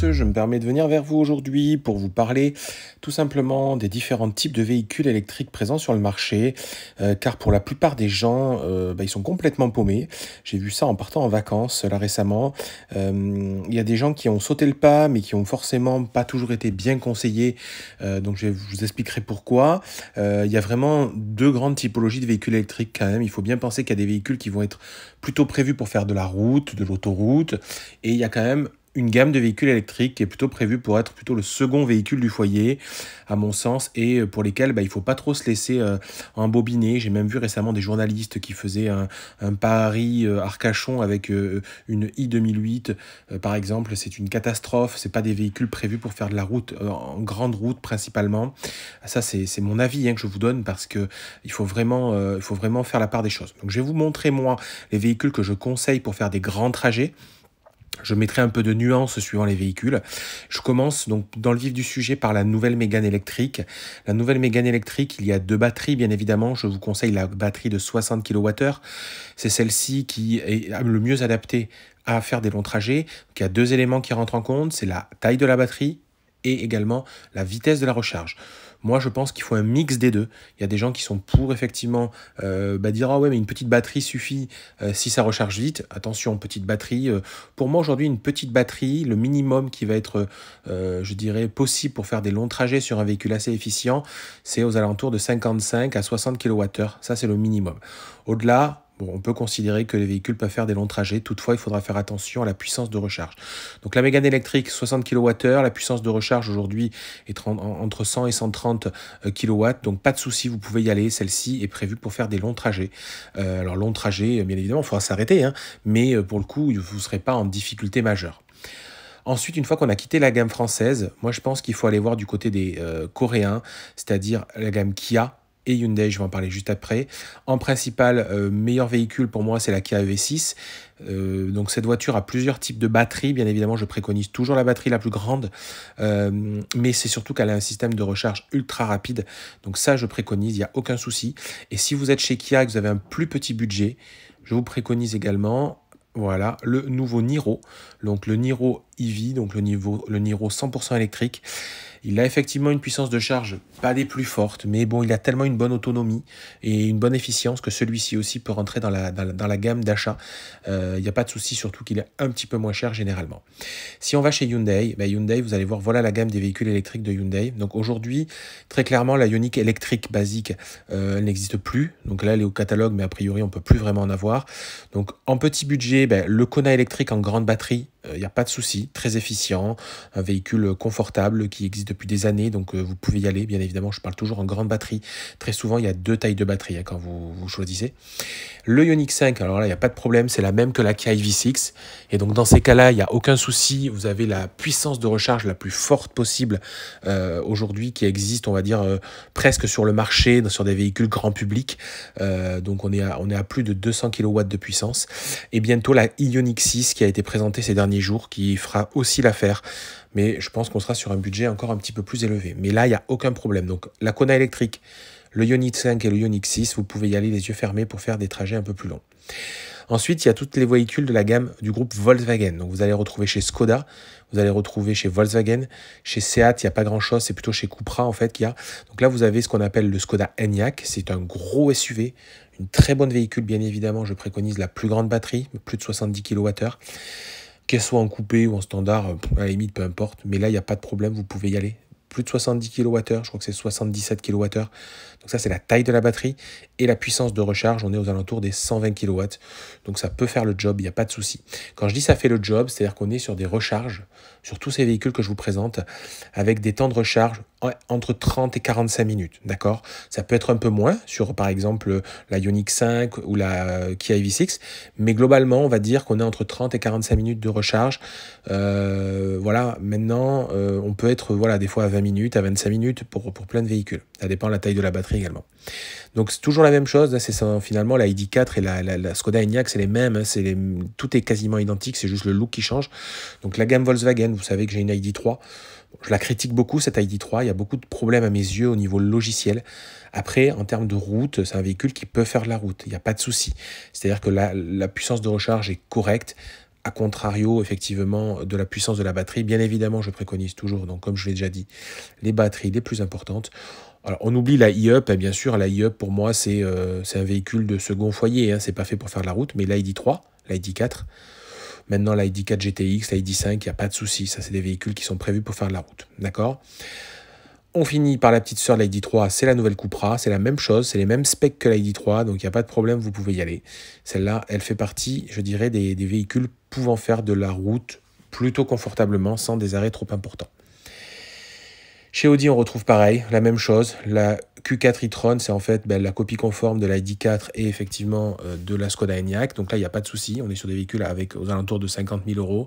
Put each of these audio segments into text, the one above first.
je me permets de venir vers vous aujourd'hui pour vous parler tout simplement des différents types de véhicules électriques présents sur le marché, euh, car pour la plupart des gens, euh, bah, ils sont complètement paumés. J'ai vu ça en partant en vacances là récemment. Euh, il y a des gens qui ont sauté le pas, mais qui ont forcément pas toujours été bien conseillés, donc je vous expliquerai pourquoi. Il y a vraiment deux grandes typologies de véhicules électriques quand même. Il faut bien penser qu'il y a des véhicules qui vont être plutôt prévus pour faire de la route, de l'autoroute, et il y a quand même une gamme de véhicules électriques est plutôt prévue pour être plutôt le second véhicule du foyer, à mon sens, et euh, pour lesquels bah, il ne faut pas trop se laisser en euh, embobiner. J'ai même vu récemment des journalistes qui faisaient un, Paris-Arcachon euh, avec une i2008, par exemple. C'est une catastrophe, ce pas des véhicules prévus pour faire de la route, en grande route principalement. Ça, c'est mon avis hein, que je vous donne parce qu'il faut, vraiment, il faut vraiment faire la part des choses. Donc, je vais vous montrer, moi, les véhicules que je conseille pour faire des grands trajets. Je mettrai un peu de nuance suivant les véhicules. Je commence donc dans le vif du sujet par la nouvelle Mégane électrique. La nouvelle Mégane électrique, il y a deux batteries bien évidemment. Je vous conseille la batterie de 60 kWh. C'est celle-ci qui est le mieux adaptée à faire des longs trajets. il y a deux éléments qui rentrent en compte, c'est la taille de la batterie et également la vitesse de la recharge. Moi, je pense qu'il faut un mix des deux. Il y a des gens qui sont pour, effectivement, euh, bah, dire Ah ouais, mais une petite batterie suffit euh, si ça recharge vite. Attention, petite batterie. Euh. pour moi, aujourd'hui, une petite batterie, le minimum qui va être, je dirais, possible pour faire des longs trajets sur un véhicule assez efficient, c'est aux alentours de 55 à 60 kWh. Ça, c'est le minimum. Au-delà, on peut considérer que les véhicules peuvent faire des longs trajets, toutefois il faudra faire attention à la puissance de recharge. Donc la Mégane électrique 60 kWh, la puissance de recharge aujourd'hui est entre 100 et 130 euh, kW, donc pas de souci, vous pouvez y aller, celle-ci est prévue pour faire des longs trajets. Euh, alors longs trajets, euh, bien évidemment, il faudra s'arrêter, hein. mais pour le coup, vous ne serez pas en difficulté majeure. Ensuite, une fois qu'on a quitté la gamme française, moi je pense qu'il faut aller voir du côté des Coréens, c'est-à-dire la gamme Kia, Hyundai, je vais en parler juste après. En principal, euh, meilleur véhicule pour moi, c'est la Kia EV6. Euh, donc cette voiture a plusieurs types de batteries, bien évidemment je préconise toujours la batterie la plus grande, euh, mais c'est surtout qu'elle a un système de recharge ultra rapide, donc ça je préconise, il n'y a aucun souci. Et si vous êtes chez Kia et que vous avez un plus petit budget, je vous préconise également voilà, le nouveau Niro, donc le Niro EV, donc le, niveau, le Niro 100% électrique. Il a effectivement une puissance de charge pas des plus fortes, mais bon, il a tellement une bonne autonomie et une bonne efficience que celui-ci aussi peut rentrer dans la, dans la, gamme d'achat. Euh, il n'y a pas de souci, surtout qu'il est un petit peu moins cher généralement. Si on va chez Hyundai, ben, Hyundai, vous allez voir, voilà la gamme des véhicules électriques de Hyundai. Donc aujourd'hui, très clairement, la Ioniq électrique basique, euh, n'existe plus. Donc là, elle est au catalogue, mais a priori, on peut plus vraiment en avoir. Donc en petit budget, ben, le Kona électrique en grande batterie, il euh, n'y a pas de souci, très efficient, un véhicule confortable qui existe depuis des années, donc euh, vous pouvez y aller, bien évidemment, je parle toujours en grande batterie. Très souvent, il y a deux tailles de batterie hein, quand vous, choisissez. Le Ioniq 5, alors là, il n'y a pas de problème, c'est la même que la Kia EV6, et donc dans ces cas-là, il n'y a aucun souci, vous avez la puissance de recharge la plus forte possible euh, aujourd'hui qui existe, on va dire, presque sur le marché, sur des véhicules grand public, donc on est, à, on est à plus de 200 kW de puissance, et bientôt la Ioniq 6 qui a été présentée ces derniers jours qui fera aussi l'affaire. Mais je pense qu'on sera sur un budget encore un petit peu plus élevé. Mais là, il n'y a aucun problème. Donc la Kona électrique, le Ioniq 5 et le Ioniq 6, vous pouvez y aller les yeux fermés pour faire des trajets un peu plus longs. Ensuite, il y a toutes les véhicules de la gamme du groupe Volkswagen. Donc, vous allez retrouver chez Skoda, vous allez retrouver chez Volkswagen, chez Seat, il n'y a pas grand-chose, c'est plutôt chez Cupra en fait qu'il y a. Donc là, vous avez ce qu'on appelle le Skoda Enyaq, c'est un gros SUV, une très bonne véhicule bien évidemment, je préconise la plus grande batterie, plus de 70 kWh qu'elle soit en coupé ou en standard, euh, à la limite, peu importe. Mais là, il n'y a pas de problème, vous pouvez y aller de 70 kWh, je crois que c'est 77 kWh. Donc ça, c'est la taille de la batterie et la puissance de recharge, on est aux alentours des 120 kW. Donc ça peut faire le job, il n'y a pas de souci. Quand je dis ça fait le job, c'est-à-dire qu'on est sur des recharges, sur tous ces véhicules que je vous présente, avec des temps de recharge entre 30 et 45 minutes, d'accord Ça peut être un peu moins sur, par exemple, la Ioniq 5 ou la euh, Kia EV6, mais globalement, on va dire qu'on est entre 30 et 45 minutes de recharge. Euh, voilà, maintenant, euh, on peut être, voilà, des fois à 20 minutes à 25 minutes pour, plein de véhicules. Ça dépend de la taille de la batterie également. Donc c'est toujours la même chose, hein, c'est hein. finalement la ID4 et la, la, Skoda Enyaq, c'est les mêmes, hein. C'est tout est quasiment identique, c'est juste le look qui change. Donc la gamme Volkswagen, vous savez que j'ai une ID3, je la critique beaucoup cette ID3, il y a beaucoup de problèmes à mes yeux au niveau logiciel. Après, en termes de route, c'est un véhicule qui peut faire la route, il n'y a pas de souci. C'est-à-dire que la, la puissance de recharge est correcte, à contrario, effectivement, de la puissance de la batterie, bien évidemment, je préconise toujours, donc comme je l'ai déjà dit, les batteries les plus importantes. Alors, on oublie la e-up, bien sûr, la e-up pour moi, euh, c'est un véhicule de second foyer, hein. c'est pas fait pour faire de la route, mais l'ID3, l'ID4, maintenant l'ID4 GTX, l'ID5, il n'y a pas de souci, ça c'est des véhicules qui sont prévus pour faire de la route, d'accord on finit par la petite sœur de l'ID 3, c'est la nouvelle Cupra, c'est la même chose, c'est les mêmes specs que l'ID 3, donc il n'y a pas de problème, vous pouvez y aller. Celle-là, elle fait partie, je dirais, des, véhicules pouvant faire de la route plutôt confortablement, sans des arrêts trop importants. Chez Audi, on retrouve pareil, la même chose. La Q4 e-tron, c'est en fait ben, la copie conforme de lid 4 et effectivement euh, de la Skoda Enyaq. Donc là, il n'y a pas de souci, on est sur des véhicules avec aux alentours de 50 000 euros,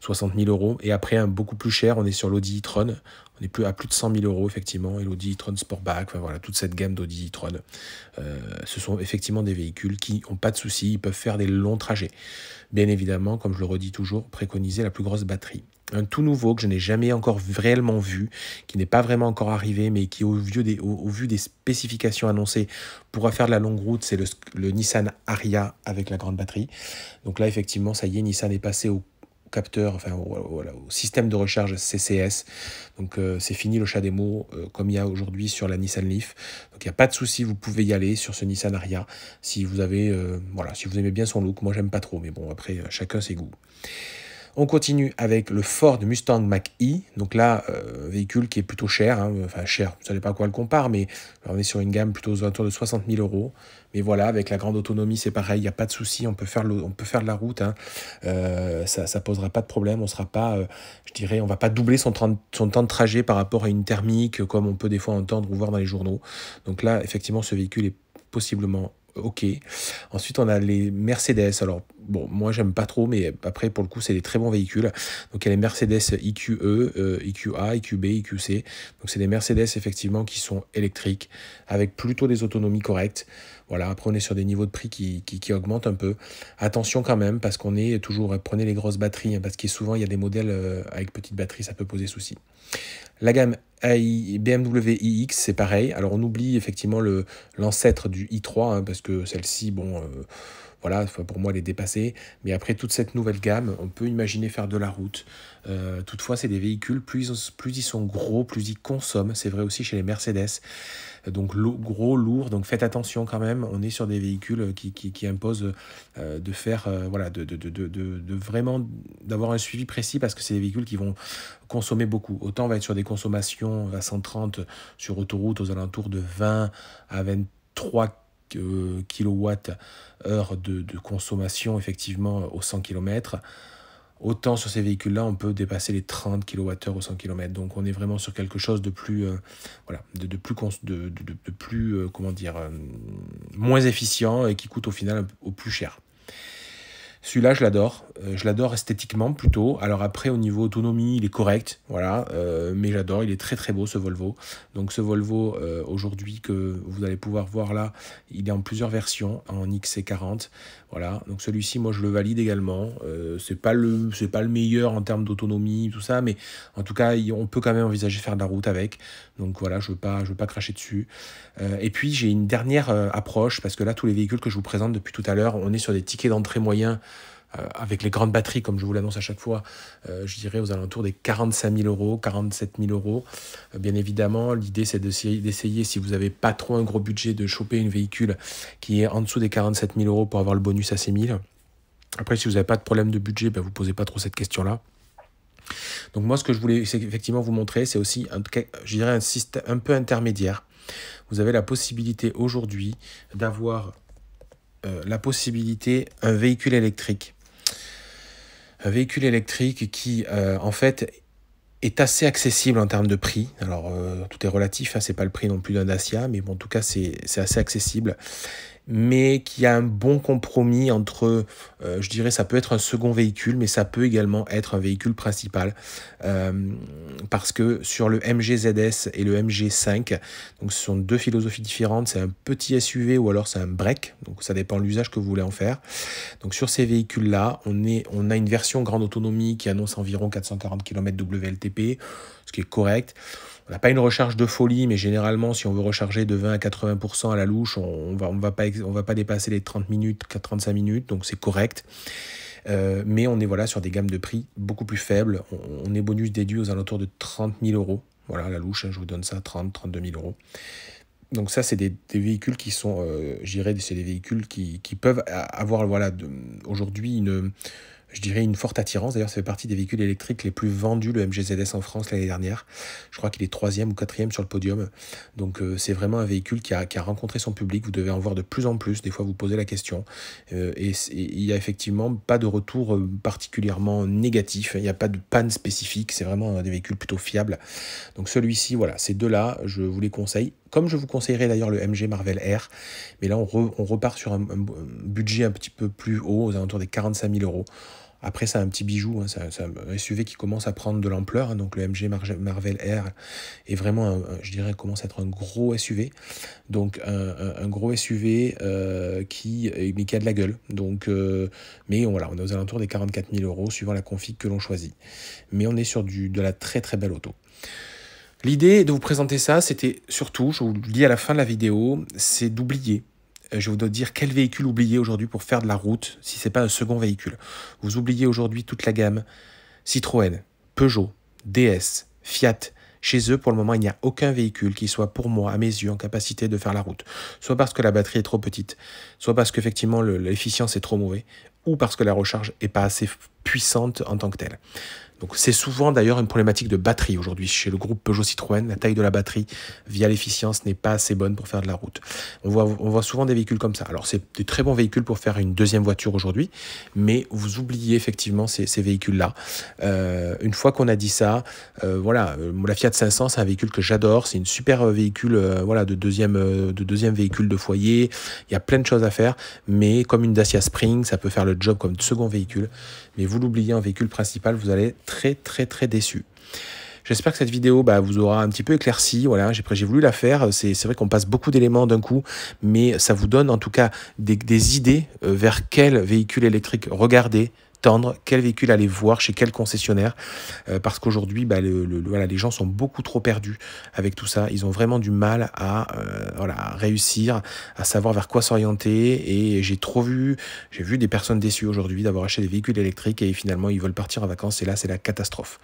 60 000 euros. Et après, un beaucoup plus cher, on est sur l'Audi e-tron on est plus à plus de 100 000 euros, effectivement, et l'Audi e-tron Sportback, voilà, toute cette gamme d'Audi e-tron. Euh, ce sont effectivement des véhicules qui n'ont pas de soucis, ils peuvent faire des longs trajets. Bien évidemment, comme je le redis toujours, préconiser la plus grosse batterie. Un tout nouveau que je n'ai jamais encore réellement vu, qui n'est pas vraiment encore arrivé, mais qui, au, vu des spécifications annoncées, pourra faire de la longue route, c'est le, le Nissan Aria avec la grande batterie. Donc là, effectivement, ça y est, Nissan est passé au capteur, enfin voilà, au système de recharge CCS. Donc euh, c'est fini le chat démo euh, comme il y a aujourd'hui sur la Nissan Leaf. Donc il n'y a pas de souci, vous pouvez y aller sur ce Nissan Aria si vous avez euh, voilà, si vous aimez bien son look. Moi j'aime pas trop, mais bon après chacun ses goûts. On continue avec le Ford Mustang Mach-E. Donc là, euh, véhicule qui est plutôt cher. Hein. Enfin, cher, vous savez pas à quoi le compare, mais on est sur une gamme plutôt aux de 60 000 euros. Mais voilà, avec la grande autonomie, c'est pareil, il n'y a pas de souci. On, peut faire on peut faire de la route. Hein. Euh, ça ne posera pas de problème. On sera pas, euh, je dirais, on va pas doubler son, son temps de trajet par rapport à une thermique, comme on peut des fois entendre ou voir dans les journaux. Donc là, effectivement, ce véhicule est possiblement OK. Ensuite, on a les Mercedes. Alors, bon, moi j'aime pas trop, mais après pour le coup c'est des très bons véhicules. Donc il y a les Mercedes IQE, euh, IQA, IQB, IQC. Donc c'est des Mercedes effectivement qui sont électriques, avec plutôt des autonomies correctes. Voilà, après on est sur des niveaux de prix qui, qui, augmentent un peu. Attention quand même, parce qu'on est toujours, prenez les grosses batteries, hein, parce que souvent il y a des modèles euh, avec petites batteries, ça peut poser souci. La gamme BMW iX, c'est pareil. Alors on oublie effectivement l'ancêtre du i3, hein, parce que celle-ci, bon... Euh, voilà, pour moi, les dépasser Mais après toute cette nouvelle gamme, on peut imaginer faire de la route. Euh, toutefois, c'est des véhicules, plus, plus ils sont gros, plus ils consomment. C'est vrai aussi chez les Mercedes. Donc gros, lourd. Donc faites attention quand même. On est sur des véhicules qui, qui, imposent euh, de faire, euh, voilà, de, vraiment d'avoir un suivi précis parce que c'est des véhicules qui vont consommer beaucoup. Autant on va être sur des consommations à 130 sur autoroute aux alentours de 20 à 23 kWh euh, de, consommation effectivement aux 100 km. Autant sur ces véhicules-là, on peut dépasser les 30 kWh au 100 km. Donc on est vraiment sur quelque chose de plus, euh, voilà, de, plus, de, plus euh, comment dire, moins efficient et qui coûte au final au plus cher. Celui-là, je l'adore. Euh, je l'adore esthétiquement plutôt. Alors après, au niveau autonomie, il est correct, voilà, euh, mais j'adore, il est très très beau ce Volvo. Donc ce Volvo, euh, aujourd'hui, que vous allez pouvoir voir là, il est en plusieurs versions, en XC40, voilà. Donc celui-ci, moi je le valide également. Ce n'est pas, le, pas le meilleur en termes d'autonomie, tout ça, mais en tout cas, on peut quand même envisager de faire de la route avec. Donc voilà, je veux veux pas cracher dessus. et puis j'ai une dernière approche, parce que là, tous les véhicules que je vous présente depuis tout à l'heure, on est sur des tickets d'entrée moyens euh, avec les grandes batteries, comme je vous l'annonce à chaque fois, euh, je dirais aux alentours des 45 000 euros, 47 000 euros. Euh, bien évidemment, l'idée c'est d'essayer, si vous n'avez pas trop un gros budget, de choper une véhicule qui est en dessous des 47 000 euros pour avoir le bonus à 6 000. Après, si vous n'avez pas de problème de budget, ben, vous ne posez pas trop cette question-là. Donc moi, ce que je voulais effectivement vous montrer, c'est aussi un, je dirais un système un peu intermédiaire. Vous avez la possibilité aujourd'hui d'avoir la possibilité un véhicule électrique un véhicule électrique qui, euh, en fait, est assez accessible en termes de prix. Alors, euh, tout est relatif, ce hein, c'est pas le prix non plus d'un Dacia, mais en tout cas, c'est assez accessible mais qui a un bon compromis entre, euh, je dirais, ça peut être un second véhicule, mais ça peut également être un véhicule principal, euh, parce que sur le MGZS et le MG5, donc ce sont deux philosophies différentes, c'est un petit SUV ou alors c'est un break, donc ça dépend de l'usage que vous voulez en faire. Donc sur ces véhicules-là, on, on a une version grande autonomie qui annonce environ 440 km WLTP, ce qui est correct. On n'a pas une recharge de folie, mais généralement, si on veut recharger de 20 à 80% à la louche, on ne va, pas, dépasser les 30 minutes, 35 minutes, donc c'est correct. Euh, mais on est voilà sur des gammes de prix beaucoup plus faibles. On, est bonus déduit aux alentours de 30 000 euros. Voilà, la louche, hein, je vous donne ça, 30, 32 000 euros. Donc ça, c'est des, véhicules qui sont, j'irais, euh, je c'est des véhicules qui, peuvent avoir, voilà, aujourd'hui une je dirais, une forte attirance. D'ailleurs, ça fait partie des véhicules électriques les plus vendus, le MGZS en France l'année dernière. Je crois qu'il est troisième ou quatrième sur le podium. Donc, euh, c'est vraiment un véhicule qui a, rencontré son public. Vous devez en voir de plus en plus. Des fois, vous posez la question. Euh, et il n'y a effectivement pas de retour euh, particulièrement négatif. Il n'y a pas de panne spécifique. C'est vraiment des véhicules plutôt fiables. Donc, celui-ci, voilà, ces deux-là, je vous les conseille comme je vous conseillerais d'ailleurs le MG Marvel Air. Mais là, on, repart sur un, un, budget un petit peu plus haut, aux alentours des 45 000 euros. Après, ça un petit bijou, c'est hein, un SUV qui commence à prendre de l'ampleur. Hein, donc le MG Marvel Air est vraiment, je dirais, commence à être un gros SUV. Donc un, gros SUV euh, qui, euh, mais a de la gueule. Donc, euh, mais voilà, on est aux alentours des 44 000 euros suivant la config que l'on choisit. Mais on est sur du, de la très très belle auto. L'idée de vous présenter ça, c'était surtout, je vous le dis à la fin de la vidéo, c'est d'oublier euh, je vous dois dire quel véhicule oublier aujourd'hui pour faire de la route si ce n'est pas un second véhicule. Vous oubliez aujourd'hui toute la gamme Citroën, Peugeot, DS, Fiat. Chez eux, pour le moment, il n'y a aucun véhicule qui soit pour moi, à mes yeux, en capacité de faire la route. Soit parce que la batterie est trop petite, soit parce qu'effectivement l'efficience est trop mauvaise, ou parce que la recharge n'est pas assez puissante en tant que telle. Donc c'est souvent d'ailleurs une problématique de batterie aujourd'hui chez le groupe Peugeot Citroën. La taille de la batterie via l'efficience n'est pas assez bonne pour faire de la route. On voit, on voit souvent des véhicules comme ça. Alors c'est des très bons véhicules pour faire une deuxième voiture aujourd'hui, mais vous oubliez effectivement ces, véhicules-là. Euh, une fois qu'on a dit ça, euh, voilà, euh, la Fiat 500 c'est un véhicule que j'adore, c'est une super véhicule, voilà, de deuxième, de deuxième véhicule de foyer. Il y a plein de choses à faire, mais comme une Dacia Spring, ça peut faire le job comme second véhicule. Mais vous l'oubliez en véhicule principal, vous allez très très très déçu. J'espère que cette vidéo bah, vous aura un petit peu éclairci. Voilà, j'ai voulu la faire. C'est vrai qu'on passe beaucoup d'éléments d'un coup, mais ça vous donne en tout cas des, des idées euh, vers quel véhicule électrique regarder, tendre, quel véhicule aller voir, chez quel concessionnaire, euh, parce qu'aujourd'hui, bah, le, les gens sont beaucoup trop perdus avec tout ça. Ils ont vraiment du mal à, euh, voilà, réussir, à savoir vers quoi s'orienter. Et j'ai trop vu, j'ai vu des personnes déçues aujourd'hui d'avoir acheté des véhicules électriques et finalement ils veulent partir en vacances. Et là, c'est la catastrophe.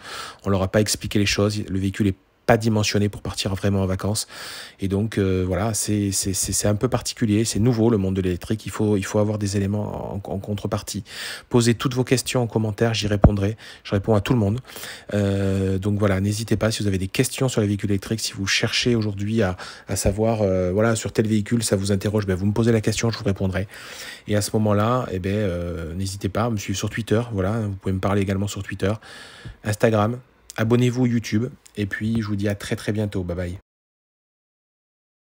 On leur a pas expliqué les choses. Le véhicule est pas dimensionné pour partir vraiment en vacances. Et donc, euh, voilà, c'est un peu particulier, c'est nouveau le monde de l'électrique. Il faut, il faut avoir des éléments en, contrepartie. Posez toutes vos questions en commentaire, j'y répondrai. Je réponds à tout le monde. Euh, donc voilà, n'hésitez pas si vous avez des questions sur les véhicules électriques, si vous cherchez aujourd'hui à, à, savoir, euh, voilà, sur tel véhicule, ça vous interroge, ben vous me posez la question, je vous répondrai. Et à ce moment-là, et eh ben, n'hésitez pas me suivre sur Twitter. Voilà, vous pouvez me parler également sur Twitter, Instagram abonnez-vous YouTube, et puis je vous dis à très très bientôt, bye bye.